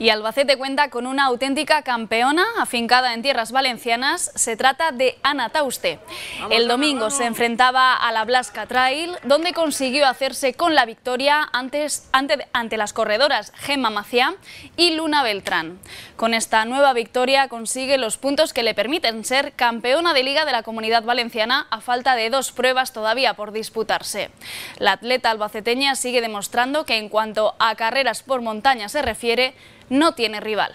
Y Albacete cuenta con una auténtica campeona afincada en tierras valencianas. Se trata de Ana Tauste. El domingo se enfrentaba a la Blasca Trail, donde consiguió hacerse con la victoria ante, ante las corredoras Gemma Maciá y Luna Beltrán. Con esta nueva victoria consigue los puntos que le permiten ser campeona de Liga de la Comunidad Valenciana a falta de dos pruebas todavía por disputarse. La atleta albaceteña sigue demostrando que en cuanto a carreras por montaña se refiere, no tiene rival.